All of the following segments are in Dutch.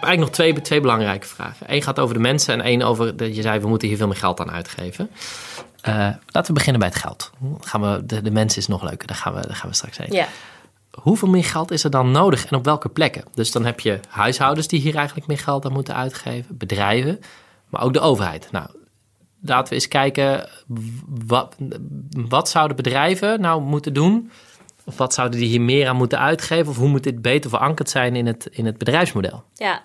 Eigenlijk nog twee, twee belangrijke vragen. Eén gaat over de mensen en één over, dat je zei, we moeten hier veel meer geld aan uitgeven. Eh, laten we beginnen bij het geld. Gaan we, de, de mensen is nog leuker, daar gaan we, daar gaan we straks heen. Ja. Hoeveel meer geld is er dan nodig en op welke plekken? Dus dan heb je huishoudens die hier eigenlijk meer geld aan moeten uitgeven, bedrijven, maar ook de overheid. Nou, laten we eens kijken, wat, wat zouden bedrijven nou moeten doen of wat zouden die hier meer aan moeten uitgeven? Of hoe moet dit beter verankerd zijn in het, in het bedrijfsmodel? Ja.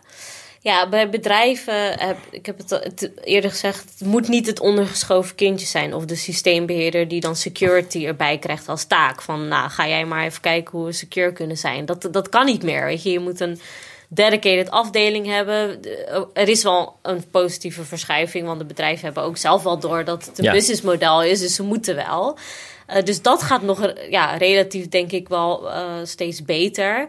Ja, bij bedrijven, heb, ik heb het eerder gezegd, het moet niet het ondergeschoven kindje zijn. Of de systeembeheerder die dan security erbij krijgt als taak. Van nou, ga jij maar even kijken hoe we secure kunnen zijn. Dat, dat kan niet meer, weet je. Je moet een dedicated afdeling hebben. Eh, er is wel een positieve verschuiving, want de bedrijven hebben ook zelf wel door dat het een businessmodel is, dus ze moeten wel. Eh, dus dat gaat nog eh, ja, relatief, denk ik, wel steeds beter.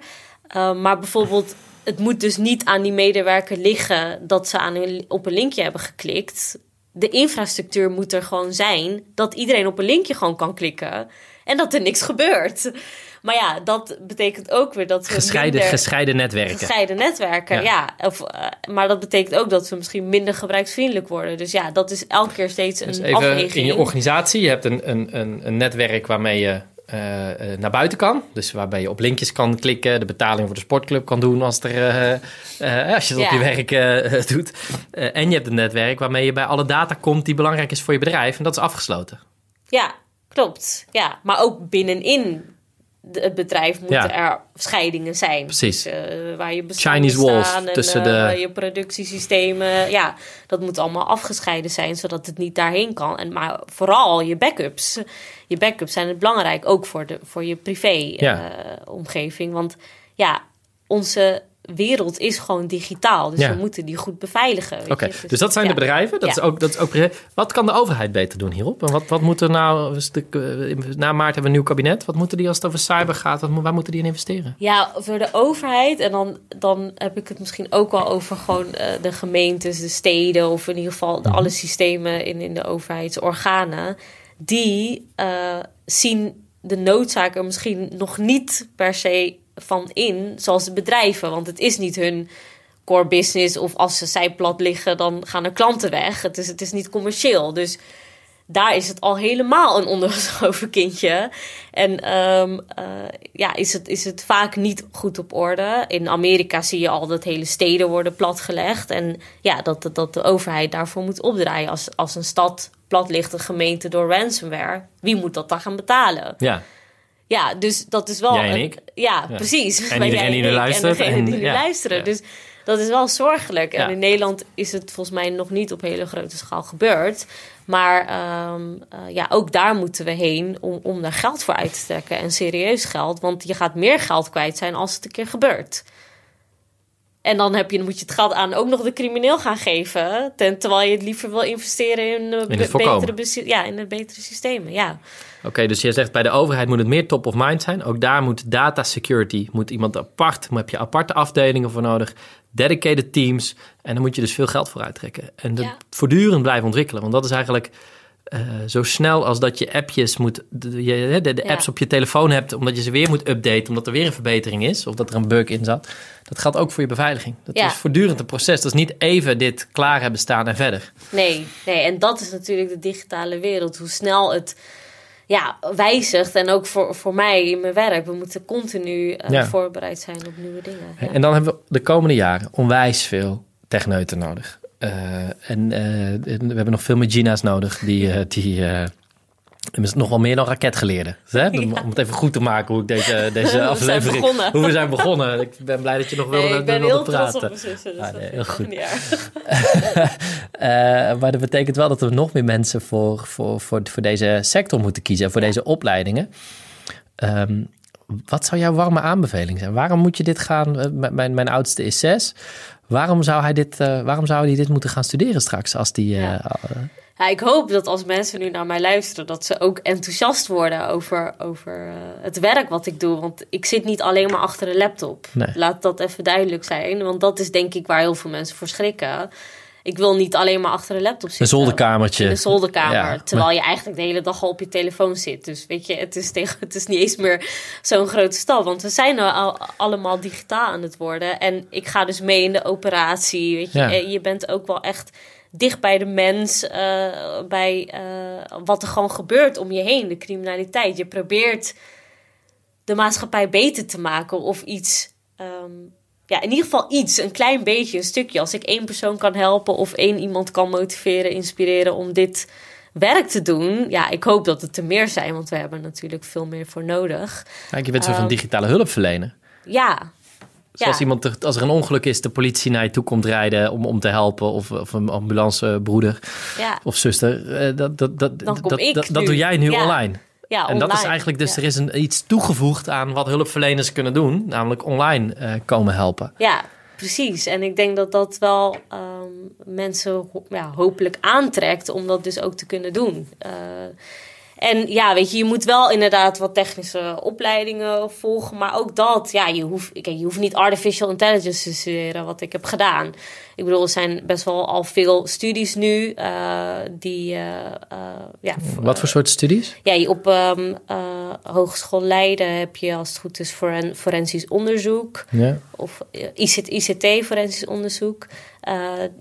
maar bijvoorbeeld, het moet dus niet aan die medewerker liggen dat ze aan een, op een linkje hebben geklikt. De infrastructuur moet er gewoon zijn dat iedereen op een linkje gewoon kan klikken en dat er niks gebeurt. Maar ja, dat betekent ook weer dat we. Gescheiden, gescheiden netwerken. Gescheiden netwerken, ja. Of, eh, maar dat betekent ook dat we misschien minder gebruiksvriendelijk worden. Dus ja, dat is elke keer steeds een dus even afweging. In je organisatie, je hebt een, een, een, een netwerk waarmee je eh, eh, naar buiten kan. Dus waarbij je op linkjes kan klikken, de betaling voor de sportclub kan doen als, er, als je dat op je werk doet. en je hebt een netwerk waarmee je bij alle data komt die belangrijk is voor je bedrijf. En dat is afgesloten. Ja, klopt. Ja, maar ook binnenin het bedrijf moeten er scheidingen zijn. Precies. Eh, waar je Chinese walls tussen eh, de... Je productiesystemen. Ja, dat moet allemaal afgescheiden zijn, zodat het niet daarheen kan. En, maar vooral je backups. Je backups zijn het belangrijk, ook voor, de, voor je privé-omgeving. Eh, want ja, onze wereld is gewoon digitaal. Dus we moeten die goed beveiligen. Oké, dus, dus, dat zijn de bedrijven. Dat, is ook, dat is ook. Wat kan de overheid beter doen hierop? En wat, wat moet er nou. Na maart hebben we een nieuw kabinet. Wat moeten die als het over cyber gaat? waar moeten die in investeren? Ja, voor de overheid. En dan, dan heb ik het misschien ook al over gewoon eh, de gemeentes, de steden. of in ieder geval mhm. alle systemen in, in de overheidsorganen. Die eh, zien de noodzaak misschien nog niet per se van in, zoals de bedrijven. Want het is niet hun core business. Of als ze zij plat liggen, dan gaan er klanten weg. Het is, het is niet commercieel. Dus daar is het al helemaal een ondergeschoven kindje. En ehm, eh, ja, is het, is het vaak niet goed op orde. In Amerika zie je al dat hele steden worden platgelegd. En ja, dat, dat, dat de overheid daarvoor moet opdraaien. Als, als een stad plat ligt, een gemeente door ransomware. Wie moet dat dan gaan betalen? Ja. Ja, dus dat is wel. en ik? Een, ja, precies. En iedereen die nu luistert. En die luisteren. Dus dat is wel zorgelijk. En in Nederland is het volgens mij nog niet op hele grote schaal gebeurd. Maar ehm, eh, ja, ook daar moeten we heen om, om daar geld voor uit te trekken. En serieus geld. Want je gaat meer geld kwijt zijn als het een keer gebeurt. En dan heb je, moet je het geld aan ook nog de crimineel gaan geven. Ten, terwijl je het liever wil investeren in, een eh, betere, ja, in het betere systemen. Ja. Oké, dus je zegt bij de overheid moet het meer top of mind zijn. Ook daar moet data security, moet iemand apart, maar heb je aparte afdelingen voor nodig, dedicated teams. En dan moet je dus veel geld voor uittrekken. En dat voortdurend blijven ontwikkelen, want dat is eigenlijk eh, zo snel als dat je appjes moet, de, de apps op je telefoon hebt, omdat je ze weer moet updaten, omdat er weer een verbetering is, of dat er een bug in zat. Dat geldt ook voor je beveiliging. Dat is voortdurend een proces. Dat is niet even dit klaar hebben staan en verder. Nee, nee, en dat is natuurlijk de digitale wereld. Hoe snel het ja, wijzigt. En ook voor, voor mij in mijn werk. We moeten continu eh, voorbereid zijn op nieuwe dingen. En dan hebben we de komende jaren onwijs veel techneuten nodig. Eh, eh, en we hebben nog veel meer Gina's nodig die, eh, die is nog wel meer dan raketgeleerden. Hè? Om het even goed te maken hoe ik deze, deze aflevering... hoe we zijn begonnen. Ik ben blij dat je nog wel nee, ik ben wilde heel praten. Trots op zussen, dus ah, heel goed. uh, maar dat betekent wel dat er nog meer mensen voor, voor, voor, deze sector moeten kiezen. Voor deze opleidingen. Ehm, wat zou jouw warme aanbeveling zijn? Waarom moet je dit gaan? mijn, mijn oudste is zes. Waarom zou hij dit, eh, waarom zou hij dit moeten gaan studeren straks? Als die, ja. Eh, eh? ja. ik hoop dat als mensen nu naar mij luisteren, dat ze ook enthousiast worden over, over het werk wat ik doe. Want ik zit niet alleen maar achter een laptop. Laat dat even duidelijk zijn. Want dat is denk ik waar heel veel mensen voor schrikken ik wil niet alleen maar achter een laptop zitten. Een zolderkamertje. een zolderkamer. terwijl je eigenlijk de hele dag al op je telefoon zit. Dus weet je, het is, tegen, het is niet eens meer zo'n grote stap. Want we zijn nou al, allemaal digitaal aan het worden. En ik ga dus mee in de operatie. Weet je, je bent ook wel echt dicht bij de mens, eh, bij eh, wat er gewoon gebeurt om je heen, de criminaliteit. Je probeert de maatschappij beter te maken of iets ehm, ja, in ieder geval iets, een klein beetje, een stukje. Als ik één persoon kan helpen of één iemand kan motiveren, inspireren om dit werk te doen. Ja, ik hoop dat het er meer zijn, want we hebben natuurlijk veel meer voor nodig. Kijk, je bent um, van ehm, digitale hulp verlenen. Ja. Zoals iemand, als er een ongeluk is, de politie naar je toe komt rijden om, om te helpen. Of, of een ambulancebroeder eh, ja. of zuster. Eh, dat, dat, dat, dat, dat, dat doe jij nu online. Ja, en dat is eigenlijk dus, er is iets toegevoegd aan wat hulpverleners kunnen doen, namelijk online eh, komen helpen. Ja, precies. En ik denk dat dat wel ehm, mensen ja, hopelijk aantrekt om dat dus ook te kunnen doen. Eh, en ja, weet je, je moet wel inderdaad wat technische opleidingen volgen. Maar ook dat, ja, je hoeft, kijk, je hoeft niet artificial intelligence te studeren, wat ik heb gedaan. Ik bedoel, er zijn best wel al veel studies nu eh, die. Eh, eh, ja, wat voor soort studies? Ja, op ehm, Hogeschool Leiden heb je, als het goed is, foren, forensisch onderzoek. Ja. Of ICT, ICT forensisch onderzoek.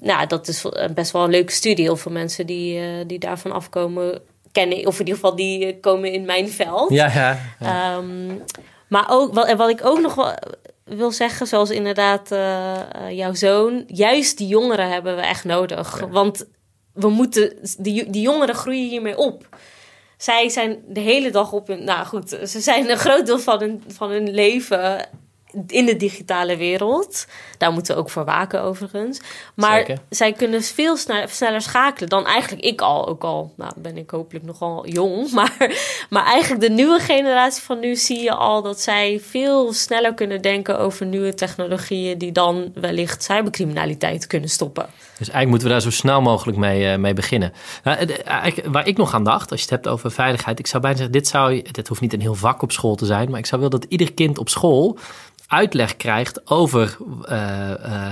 nou, dat is best wel een leuke studie. Heel voor mensen die, die daarvan afkomen, kennen, of in ieder geval die eh, komen in mijn veld. Ja, ja. Ehm, maar ook, wat, wat ik ook nog wel eh, wil zeggen, zoals inderdaad eh, jouw zoon, juist die jongeren hebben we echt nodig. Want we moeten, die, die jongeren groeien hiermee op. Zij zijn de hele dag op hun, nou goed, ze zijn een groot deel van hun, van hun leven in de digitale wereld. Daar moeten we ook voor waken overigens. Maar zij kunnen veel sneller, schakelen dan eigenlijk ik al. Ook al nou, ben ik hopelijk nogal jong. Maar, maar eigenlijk de nieuwe generatie van nu zie je al dat zij veel sneller kunnen denken over nieuwe technologieën. Die dan wellicht cybercriminaliteit kunnen stoppen. Dus eigenlijk moeten we daar zo snel mogelijk mee, eh, mee beginnen. Nou, eh, eh, waar ik nog aan dacht, als je het hebt over veiligheid. Ik zou bijna zeggen, dit, zou, dit hoeft niet een heel vak op school te zijn. Maar ik zou willen dat ieder kind op school uitleg krijgt over eh, eh,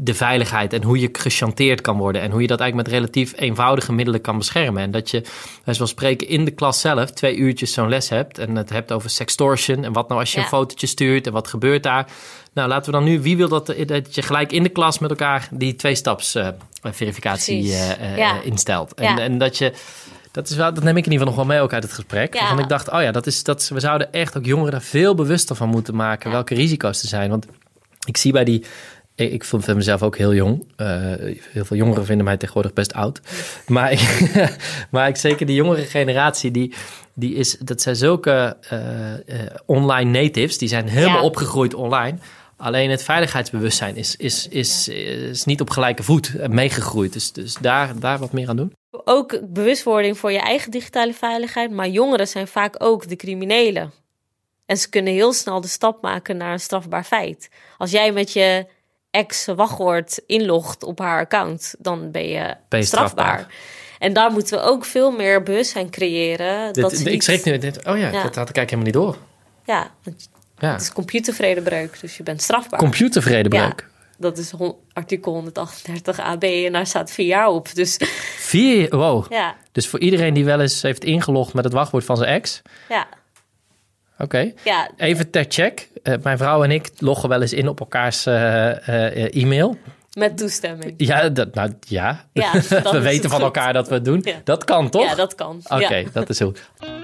de veiligheid en hoe je gechanteerd kan worden en hoe je dat eigenlijk met relatief eenvoudige middelen kan beschermen. En dat je, zoals spreken, in de klas zelf twee uurtjes zo'n les hebt en het hebt over sextortion en wat nou als je een fotootje stuurt en wat gebeurt daar. Nou, laten we dan nu, wie wil dat, eh, dat je gelijk in de klas met elkaar die twee-staps verificatie instelt. En, en dat je dat, is wel, dat neem ik in ieder geval nog wel mee ook uit het gesprek. Ja. Want ik dacht, oh ja, dat is, dat, we zouden echt ook jongeren daar veel bewuster van moeten maken. Welke risico's er zijn. Want ik zie bij die ik vind mezelf ook heel jong. Eh, heel veel jongeren vinden mij tegenwoordig best oud. Maar ik, maar ik zeker die jongere generatie, die, die is, dat zijn zulke eh, eh, online natives. Die zijn helemaal opgegroeid online. Alleen het veiligheidsbewustzijn is, is, is, is, is niet op gelijke voet meegegroeid. Dus, dus daar, daar wat meer aan doen. Ook bewustwording voor je eigen digitale veiligheid, maar jongeren zijn vaak ook de criminelen. En ze kunnen heel snel de stap maken naar een strafbaar feit. Als jij met je ex-wachtwoord inlogt op haar account, dan ben je, strafbaar. En daar moeten we ook veel meer bewustzijn creëren. dat Ik schrik nu, dit, oh ja, dat had ik eigenlijk helemaal niet door. Ja, ja. Het is computervredebreuk, dus je bent strafbaar. Computervredebreuk dat is artikel 138 AB en daar staat vier jaar op. Dus... Vier? Wow. Ja. Dus voor iedereen die wel eens heeft ingelogd met het wachtwoord van zijn ex. Ja. Oké. Ja. Even ter check. Eh, mijn vrouw en ik loggen wel eens in op elkaars eh, eh, e-mail. Met toestemming. Ja, dat, nou, ja. ja we weten van elkaar dat we het doen. Dat kan toch? Ja, dat kan. Oké, dat is heel.